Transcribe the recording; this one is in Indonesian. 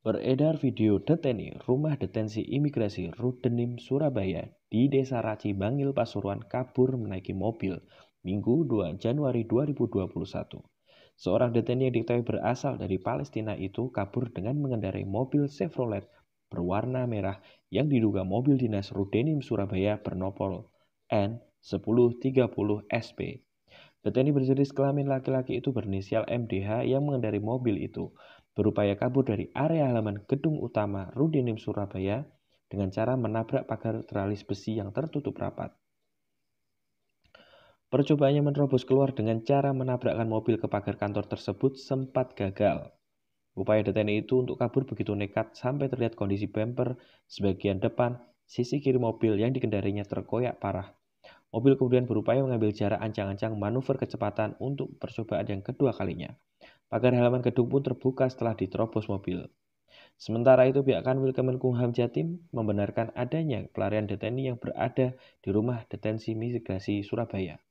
Beredar video Deteni Rumah Detensi Imigrasi Rudenim Surabaya di Desa Raci Bangil Pasuruan kabur menaiki mobil Minggu 2 Januari 2021. Seorang deteni yang diketahui berasal dari Palestina itu kabur dengan mengendarai mobil Chevrolet berwarna merah yang diduga mobil dinas Rudenim Surabaya bernopol N1030SP. Deteni berjenis kelamin laki-laki itu berinisial MDH yang mengendarai mobil itu berupaya kabur dari area halaman gedung utama Rudinim Surabaya dengan cara menabrak pagar teralis besi yang tertutup rapat. Percobaannya menerobos keluar dengan cara menabrakkan mobil ke pagar kantor tersebut sempat gagal. Upaya deteni itu untuk kabur begitu nekat sampai terlihat kondisi bumper sebagian depan, sisi kiri mobil yang dikendarinya terkoyak parah. Mobil kemudian berupaya mengambil jarak ancang-ancang manuver kecepatan untuk percobaan yang kedua kalinya. Pagar halaman gedung pun terbuka setelah diterobos mobil. Sementara itu pihak Kanwil Kemenkumham Jatim membenarkan adanya pelarian deteni yang berada di rumah detensi migrasi Surabaya.